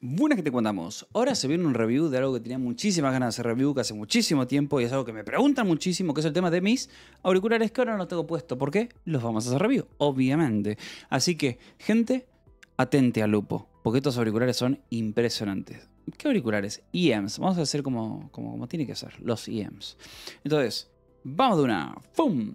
Buenas que te contamos. Ahora se viene un review de algo que tenía muchísimas ganas de hacer review, que hace muchísimo tiempo y es algo que me preguntan muchísimo, que es el tema de mis auriculares que ahora no tengo puesto. ¿Por qué? Los vamos a hacer review, obviamente. Así que, gente, atente al lupo, porque estos auriculares son impresionantes. ¿Qué auriculares? EMs. Vamos a hacer como, como, como tiene que ser, los EMs. Entonces, vamos de una. ¡Fum!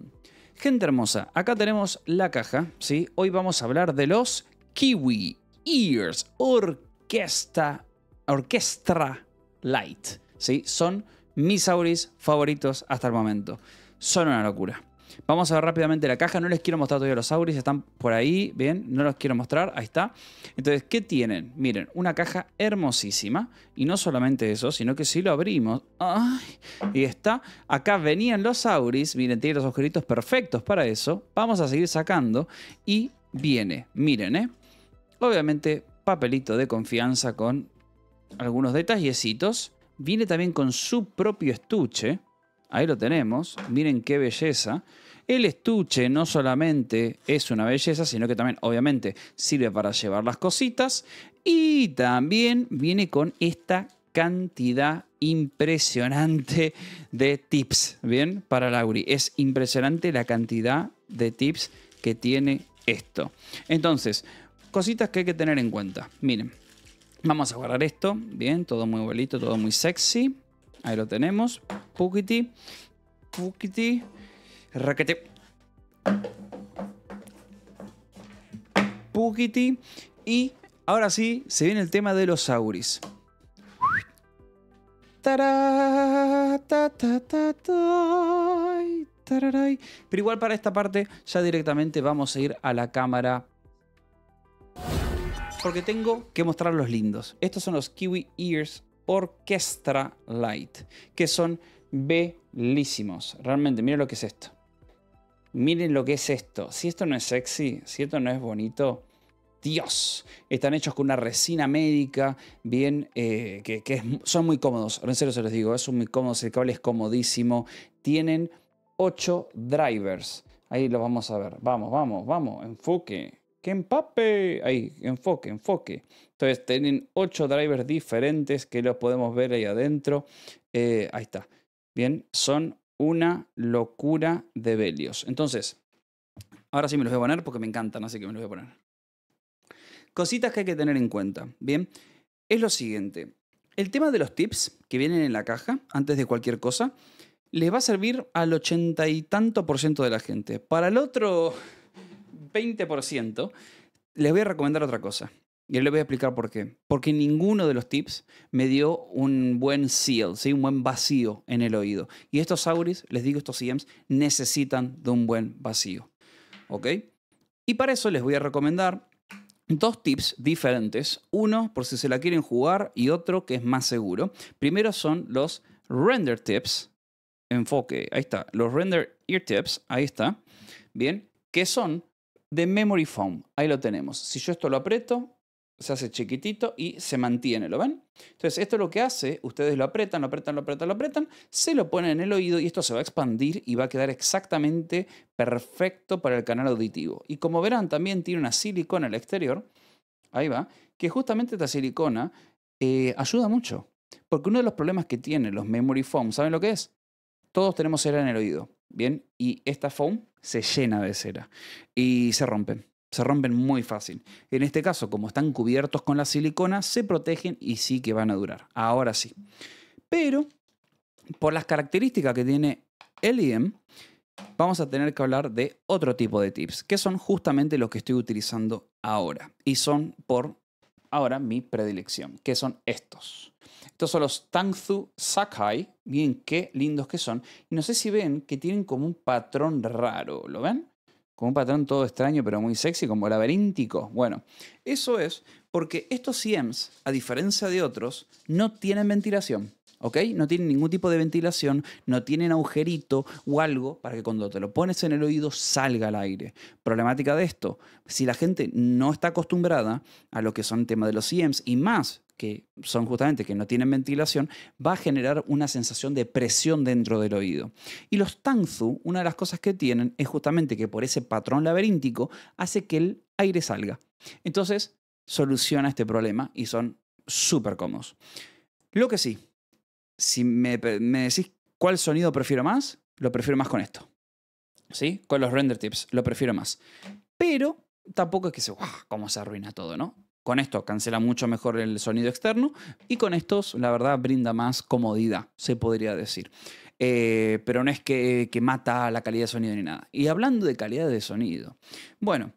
Gente hermosa, acá tenemos la caja, ¿sí? Hoy vamos a hablar de los Kiwi Ears Orquesta, Orquestra Light. ¿sí? Son mis auris favoritos hasta el momento. Son una locura. Vamos a ver rápidamente la caja. No les quiero mostrar todavía los auris. Están por ahí. Bien, no los quiero mostrar. Ahí está. Entonces, ¿qué tienen? Miren, una caja hermosísima. Y no solamente eso, sino que si lo abrimos. Y está. Acá venían los auris. Miren, tiene los agujeritos perfectos para eso. Vamos a seguir sacando. Y viene. Miren, ¿eh? Obviamente, papelito de confianza con algunos detallecitos. Viene también con su propio estuche. Ahí lo tenemos. Miren qué belleza. El estuche no solamente es una belleza, sino que también obviamente sirve para llevar las cositas. Y también viene con esta cantidad impresionante de tips. Bien, para Lauri. Es impresionante la cantidad de tips que tiene esto. Entonces, cositas que hay que tener en cuenta. Miren, vamos a guardar esto. Bien, todo muy bonito, todo muy sexy. Ahí lo tenemos. Pukiti. Pukiti. Raquete. Pukiti. Y ahora sí, se viene el tema de los auris. Pero igual para esta parte ya directamente vamos a ir a la cámara porque tengo que mostrar los lindos. Estos son los Kiwi Ears Orchestra Light, que son bellísimos Realmente, miren lo que es esto. Miren lo que es esto. Si esto no es sexy, si esto no es bonito, Dios. Están hechos con una resina médica, bien, eh, que, son muy cómodos. En serio se los digo, son muy cómodos. El cable es comodísimo. Tienen 8 drivers. Ahí lo vamos a ver. Vamos, vamos, vamos. Enfoque que empape. Ahí, enfoque, enfoque. Entonces tienen ocho drivers diferentes que los podemos ver ahí adentro. Eh, ahí está. Bien, son una locura de Velios. Entonces, ahora sí me los voy a poner porque me encantan, así que me los voy a poner. Cositas que hay que tener en cuenta. Bien, es lo siguiente. El tema de los tips que vienen en la caja, antes de cualquier cosa, les va a servir al ochenta y tanto por ciento de la gente. Para el otro 20%, les voy a recomendar otra cosa. Y les voy a explicar por qué. Porque ninguno de los tips me dio un buen seal, ¿sí? un buen vacío en el oído. Y estos auris, les digo, estos EMS, necesitan de un buen vacío. ¿Ok? Y para eso les voy a recomendar dos tips diferentes. Uno por si se la quieren jugar y otro que es más seguro. Primero son los render tips. Enfoque, ahí está. Los render ear tips, ahí está. Bien, que son de memory foam. Ahí lo tenemos. Si yo esto lo aprieto, se hace chiquitito y se mantiene, ¿lo ven? Entonces, esto lo que hace, ustedes lo apretan, lo apretan, lo apretan, lo apretan, se lo ponen en el oído y esto se va a expandir y va a quedar exactamente perfecto para el canal auditivo. Y como verán, también tiene una silicona al exterior, ahí va, que justamente esta silicona eh, ayuda mucho. Porque uno de los problemas que tienen los memory foam, ¿saben lo que es? Todos tenemos cera en el oído. ¿bien? Y esta foam se llena de cera y se rompen. Se rompen muy fácil. En este caso, como están cubiertos con la silicona, se protegen y sí que van a durar. Ahora sí. Pero, por las características que tiene el IEM, vamos a tener que hablar de otro tipo de tips, que son justamente los que estoy utilizando ahora. Y son por ahora mi predilección, que son estos. Estos son los Tangzu Sakai. Miren qué lindos que son. Y no sé si ven que tienen como un patrón raro. ¿Lo ven? Como un patrón todo extraño, pero muy sexy, como laberíntico. Bueno, eso es porque estos CMs, a diferencia de otros, no tienen ventilación. No tienen ningún tipo de ventilación, no tienen agujerito o algo para que cuando te lo pones en el oído salga el aire. Problemática de esto, si la gente no está acostumbrada a lo que son temas tema de los IEMs y más que son justamente que no tienen ventilación, va a generar una sensación de presión dentro del oído. Y los tanzu, una de las cosas que tienen es justamente que por ese patrón laberíntico hace que el aire salga. Entonces, soluciona este problema y son súper cómodos. Lo que sí, si me, decís cuál sonido prefiero más, lo prefiero más con esto. ¿Sí? Con los render tips, lo prefiero más. Pero tampoco es que se, wow, cómo se arruina todo, ¿no? Con esto cancela mucho mejor el sonido externo y con estos, la verdad, brinda más comodidad, se podría decir. Eh, pero no es que, que mata la calidad de sonido ni nada. Y hablando de calidad de sonido, bueno,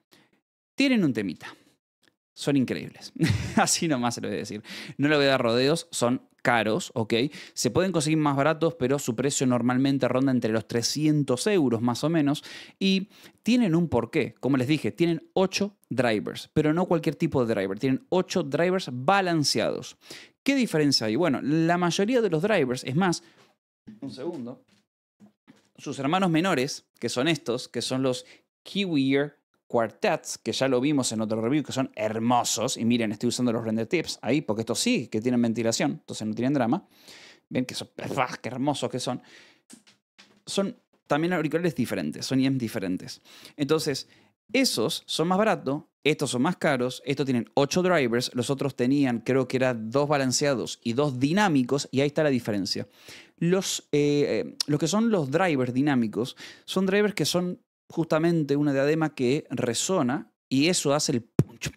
tienen un temita son increíbles. Así nomás se lo voy a decir. No le voy a dar rodeos, son caros, ¿ok? Se pueden conseguir más baratos, pero su precio normalmente ronda entre los 300 euros más o menos. Y tienen un porqué. Como les dije, tienen 8 drivers, pero no cualquier tipo de driver. Tienen 8 drivers balanceados. ¿Qué diferencia hay? Bueno, la mayoría de los drivers, es más, un segundo, sus hermanos menores, que son estos, que son los Kiwi Ear quartets, que ya lo vimos en otro review, que son hermosos. Y miren, estoy usando los render tips ahí, porque estos sí que tienen ventilación, entonces no tienen drama. Ven que son, hermosos que son. Son también auriculares diferentes, son IEM diferentes. Entonces, esos son más baratos, estos son más caros, estos tienen 8 drivers, los otros tenían, creo que eran dos balanceados y dos dinámicos, y ahí está la diferencia. Los, eh, eh, los que son los drivers dinámicos son drivers que son justamente una diadema que resona y eso hace el puncho,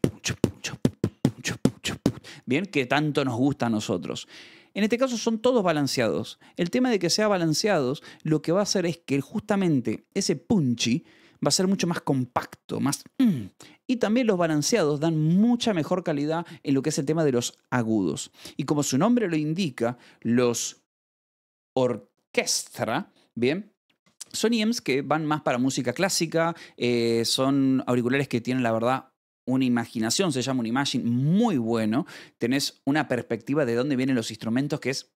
bien, que tanto nos gusta a nosotros. En este caso son todos balanceados. El tema de que sean balanceados lo que va a hacer es que justamente ese punchi va a ser mucho más compacto, más... Mm. Y también los balanceados dan mucha mejor calidad en lo que es el tema de los agudos. Y como su nombre lo indica, los orquestra, ¿bien? son EMS que van más para música clásica, eh, son auriculares que tienen la verdad una imaginación, se llama un imaging muy bueno, tenés una perspectiva de dónde vienen los instrumentos que es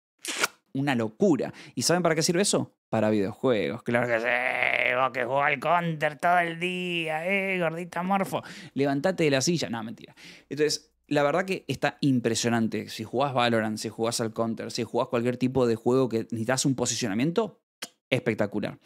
una locura. ¿Y saben para qué sirve eso? Para videojuegos, claro que sí, vos que jugás al counter todo el día, eh, gordita morfo, levantate de la silla, no, mentira. Entonces, la verdad que está impresionante. Si jugás Valorant, si jugás al Counter, si jugás cualquier tipo de juego que necesitas un posicionamiento, espectacular.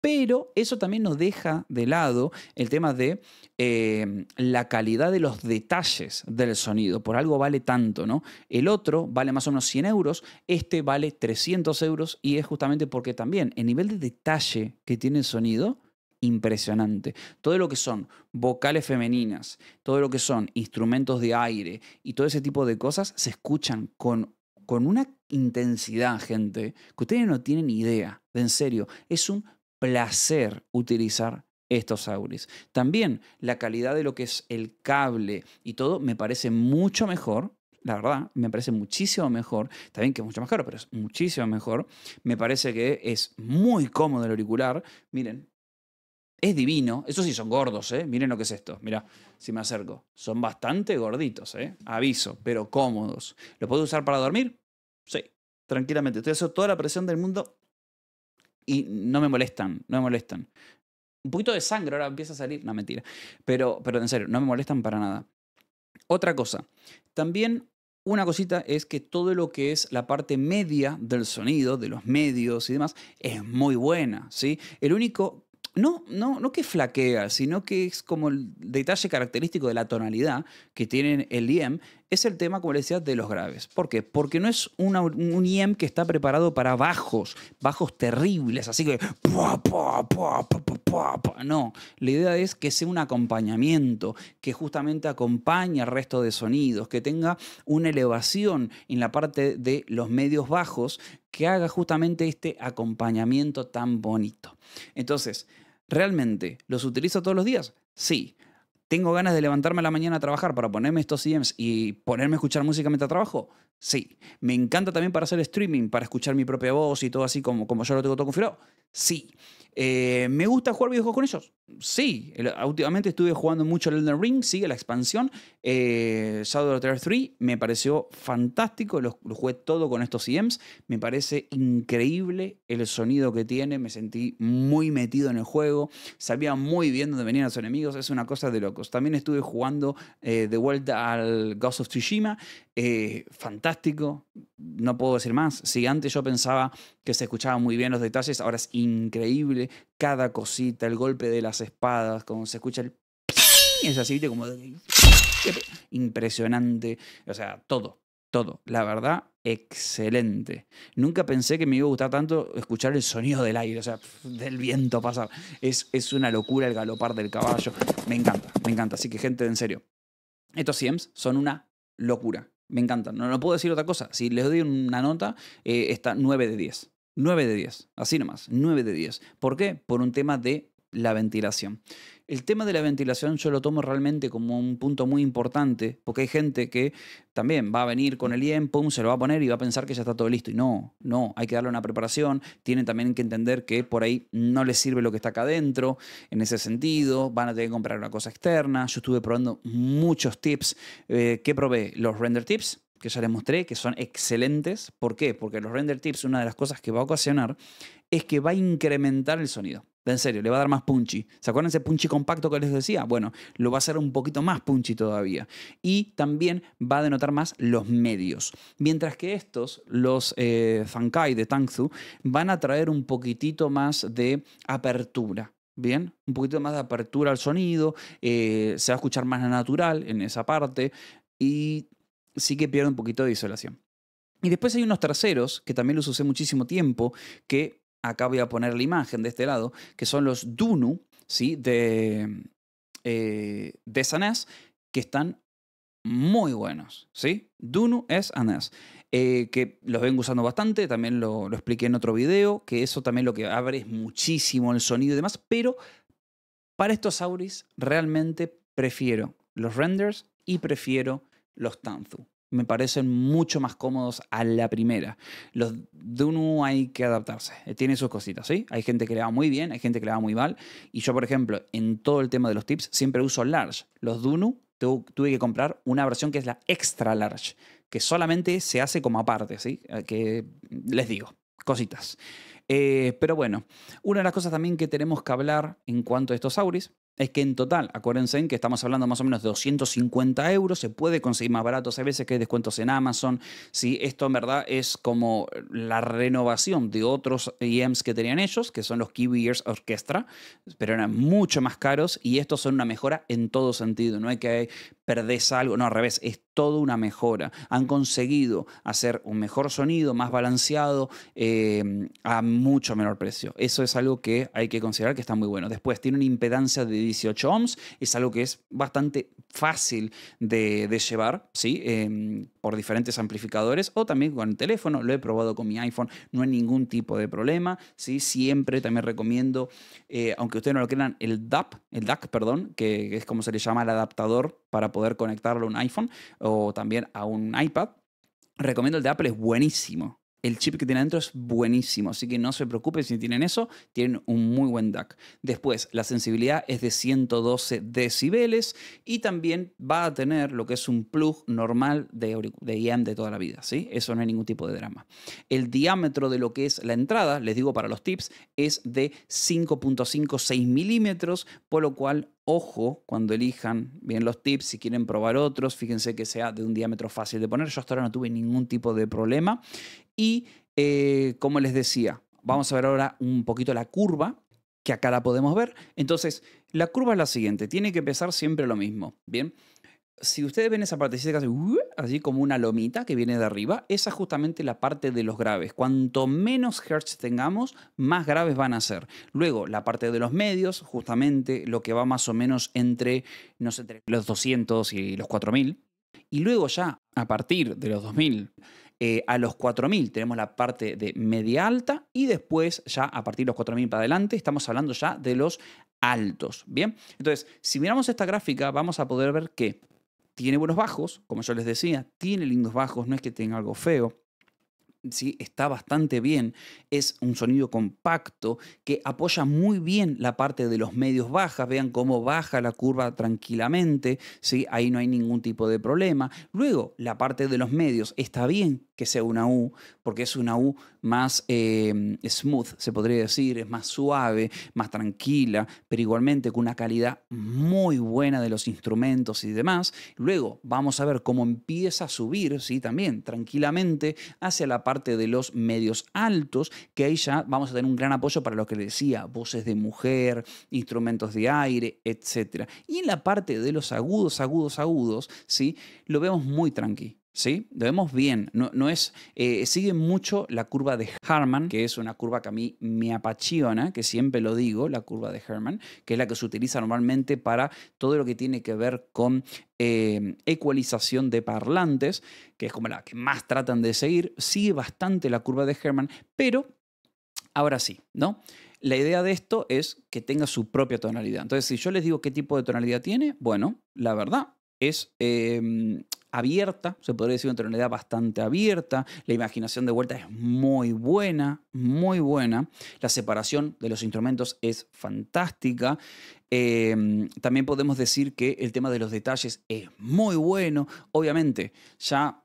Pero eso también nos deja de lado el tema de eh, la calidad de los detalles del sonido. Por algo vale tanto, ¿no? El otro vale más o menos 100 euros, este vale 300 euros y es justamente porque también el nivel de detalle que tiene el sonido, impresionante. Todo lo que son vocales femeninas, todo lo que son instrumentos de aire y todo ese tipo de cosas se escuchan con con una intensidad, gente, que ustedes no tienen idea. De en serio, es un placer utilizar estos auris. También la calidad de lo que es el cable y todo me parece mucho mejor. La verdad, me parece muchísimo mejor. También que es mucho más caro, pero es muchísimo mejor. Me parece que es muy cómodo el auricular. Miren, es divino. Eso sí son gordos, ¿eh? Miren lo que es esto. Mirá, si me acerco. Son bastante gorditos, ¿eh? Aviso, pero cómodos. ¿Lo puedo usar para dormir? Sí, tranquilamente. Estoy haciendo toda la presión del mundo y no me molestan, no me molestan. Un poquito de sangre ahora empieza a salir. No, mentira. Pero, pero en serio, no me molestan para nada. Otra cosa. También una cosita es que todo lo que es la parte media del sonido, de los medios y demás, es muy buena, ¿sí? El único no, no, no que flaquea, sino que es como el detalle característico de la tonalidad que tiene el IEM, es el tema, como les decía, de los graves. ¿Por qué? Porque no es un IEM que está preparado para bajos, bajos terribles, así que... No, la idea es que sea un acompañamiento, que justamente acompañe al resto de sonidos, que tenga una elevación en la parte de los medios bajos, que haga justamente este acompañamiento tan bonito. Entonces, ¿Realmente los utilizo todos los días? Sí. ¿Tengo ganas de levantarme a la mañana a trabajar para ponerme estos IEMs y ponerme a escuchar música mientras trabajo? Sí. ¿Me encanta también para hacer streaming, para escuchar mi propia voz y todo así como, como yo lo tengo todo configurado? Sí. Eh, ¿Me gusta jugar videojuegos con ellos? Sí. Últimamente estuve jugando mucho el Elden Ring, sigue la expansión. Eh, Shadow of the 3 me pareció fantástico, lo, jugué todo con estos EMs. Me parece increíble el sonido que tiene, me sentí muy metido en el juego, sabía muy bien dónde venían los enemigos, es una cosa de locos. También estuve jugando eh, de vuelta al Ghost of Tsushima, fantástico no puedo decir más. Si antes yo pensaba que se escuchaban muy bien los detalles, ahora es increíble cada cosita, el golpe de las espadas, como se escucha el... Es así, como... Impresionante. O sea, todo, todo. La verdad, excelente. Nunca pensé que me iba a gustar tanto escuchar el sonido del aire, o sea, del viento pasar. Es, es una locura el galopar del caballo. Me encanta, me encanta. Así que gente, en serio. Estos CMs son una locura me encantan. No, no puedo decir otra cosa. Si les doy una nota, eh, está 9 de 10. 9 de 10, así nomás, 9 de 10. ¿Por qué? Por un tema de la ventilación. El tema de la ventilación yo lo tomo realmente como un punto muy importante, porque hay gente que también va a venir con el IEM, pum, se lo va a poner y va a pensar que ya está todo listo. Y no, no, hay que darle una preparación. Tienen también que entender que por ahí no les sirve lo que está acá adentro, en ese sentido. Van a tener que comprar una cosa externa. Yo estuve probando muchos tips. que eh, ¿Qué probé? Los render tips, que ya les mostré, que son excelentes. ¿Por qué? Porque los render tips, una de las cosas que va a ocasionar es que va a incrementar el sonido. En serio, le va a dar más punchy. ¿Se acuerdan ese punchy compacto que les decía? Bueno, lo va a hacer un poquito más punchy todavía. Y también va a denotar más los medios. Mientras que estos, los eh, Zankai de Tangzu, van a traer un poquitito más de apertura. Bien, un poquito más de apertura al sonido, eh, se va a escuchar más natural en esa parte y sí que pierde un poquito de isolación. Y después hay unos terceros, que también los usé muchísimo tiempo, que acá voy a poner la imagen de este lado, que son los Dunu ¿sí? de, eh, de e que están muy buenos, ¿sí? Dunu es Anas, e eh, que los vengo usando bastante, también lo, lo, expliqué en otro video, que eso también lo que abre es muchísimo el sonido y demás, pero para estos auris realmente prefiero los renders y prefiero los Tanzu, me parecen mucho más cómodos a la primera. Los Dunu hay que adaptarse, eh, tiene sus cositas, ¿sí? Hay gente que le va muy bien, hay gente que le va muy mal, y yo, por ejemplo, en todo el tema de los tips, siempre uso large. Los Dunu tuve que comprar una versión que es la extra large, que solamente se hace como aparte, ¿sí? Eh, que les digo, cositas. Eh, pero bueno, una de las cosas también que tenemos que hablar en cuanto a estos auris es que en total, acuérdense en que estamos hablando más o menos de 250 euros, se puede conseguir más baratos, hay veces que hay descuentos en Amazon, si sí, esto en verdad es como la renovación de otros EMs que tenían ellos, que son los Kiwi Ears Orchestra, pero eran mucho más caros y estos son una mejora en todo sentido, no hay que perdés algo. No, al revés, es toda una mejora. Han conseguido hacer un mejor sonido, más balanceado, em, a mucho menor precio. Eso es algo que hay que considerar que está muy bueno. Después, tiene una impedancia de 18 ohms, es algo que es bastante fácil de, llevar, ¿sí? Em, por diferentes amplificadores o también con el teléfono. Lo he probado con mi iPhone, no hay ningún tipo de problema. ¿sí? Siempre también recomiendo, eh, aunque ustedes no lo crean, el DAP, el DAC, perdón, que, es como se le llama el adaptador para poder conectarlo a un iPhone o también a un iPad. Recomiendo el de Apple, es buenísimo el chip que tiene adentro es buenísimo, así que no se preocupen si tienen eso, tienen un muy buen DAC. Después, la sensibilidad es de 112 decibeles y también va a tener lo que es un plug normal de, de de toda la vida, ¿sí? Eso no hay ningún tipo de drama. El diámetro de lo que es la entrada, les digo para los tips, es de 5.56 milímetros, por lo cual Ojo cuando elijan bien los tips, si quieren probar otros, fíjense que sea de un diámetro fácil de poner. Yo hasta ahora no tuve ningún tipo de problema. Y eh, como les decía, vamos a ver ahora un poquito la curva, que acá la podemos ver. Entonces, la curva es la siguiente, tiene que empezar siempre lo mismo, ¿bien? Si ustedes ven esa parte, uh, así como una lomita que viene de arriba, esa es justamente la parte de los graves. Cuanto menos hertz tengamos, más graves van a ser. Luego, la parte de los medios, justamente lo que va más o menos entre, no sé, los 200 y los 4000. Y luego ya, a partir de los 2000 eh, a los 4000 tenemos la parte de media alta y después ya a partir de los 4000 para adelante estamos hablando ya de los altos, ¿bien? Entonces, si miramos esta gráfica vamos a poder ver que tiene buenos bajos, como yo les decía, tiene lindos bajos, no es que tenga algo feo. Sí, está bastante bien, es un sonido compacto que apoya muy bien la parte de los medios bajas, vean cómo baja la curva tranquilamente, ¿sí? ahí no hay ningún tipo de problema. Luego, la parte de los medios está bien, que sea una U, porque es una U más eh, smooth, se podría decir, es más suave, más tranquila, pero igualmente con una calidad muy buena de los instrumentos y demás. Luego vamos a ver cómo empieza a subir, ¿sí? también tranquilamente hacia la parte de los medios altos, que ahí ya vamos a tener un gran apoyo para lo que le decía, voces de mujer, instrumentos de aire, etc. Y en la parte de los agudos, agudos, agudos, ¿sí? lo vemos muy tranquilo. ¿sí? Debemos bien, no, es, eh, sigue mucho la curva de Harman, que es una curva que a mí me apasiona, que siempre lo digo, la curva de Herman, que es la que se utiliza normalmente para todo lo que tiene que ver con eh, ecualización de parlantes, que es como la que más tratan de seguir, sigue bastante la curva de Herman, pero ahora sí, ¿no? La idea de esto es que tenga su propia tonalidad. Entonces, si yo les digo qué tipo de tonalidad tiene, bueno, la verdad es em, abierta, se podría decir una tonalidad bastante abierta, la imaginación de vuelta es muy buena, muy buena, la separación de los instrumentos es fantástica, em, también podemos decir que el tema de los detalles es muy bueno, obviamente ya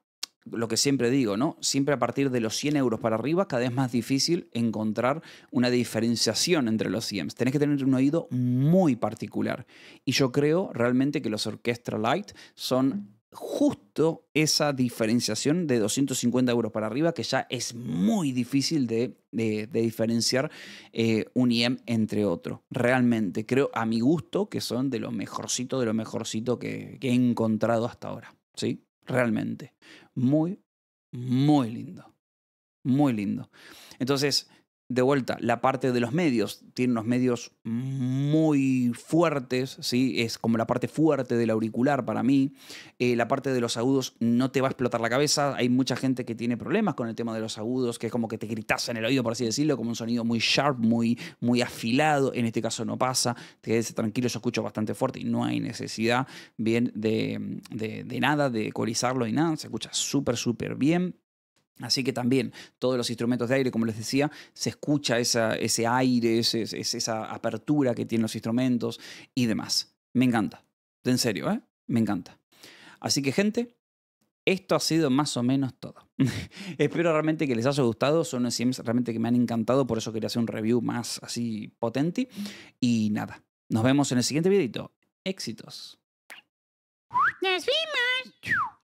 lo que siempre digo, ¿no? Siempre a partir de los 100 euros para arriba, cada vez más difícil encontrar una diferenciación entre los IEMs, Tenés que tener un oído muy particular. Y yo creo realmente que los Orchestra Light son justo esa diferenciación de 250 euros para arriba, que ya es muy difícil de, diferenciar eh, un IEM entre otro. Realmente, creo a mi gusto que son de lo mejorcito, de lo mejorcito que, que he encontrado hasta ahora. ¿Sí? Realmente. Muy, muy lindo. Muy lindo. Entonces, de vuelta, la parte de los medios. Tiene unos medios muy fuertes, ¿sí? Es como la parte fuerte del auricular para mí. Eh, la parte de los agudos no te va a explotar la cabeza. Hay mucha gente que tiene problemas con el tema de los agudos, que es como que te gritas en el oído, por así decirlo, como un sonido muy sharp, muy, muy afilado. En este caso no pasa. Te quedes tranquilo, yo escucho bastante fuerte y no hay necesidad bien de, nada, de ecualizarlo y nada. Se escucha súper, súper bien. Así que también todos los instrumentos de aire, como les decía, se escucha ese aire, esa apertura que tienen los instrumentos y demás. Me encanta. En serio, ¿eh? Me encanta. Así que gente, esto ha sido más o menos todo. Espero realmente que les haya gustado. Son unos realmente que me han encantado, por eso quería hacer un review más así potente. Y nada, nos vemos en el siguiente videito. Éxitos. Nos vimos.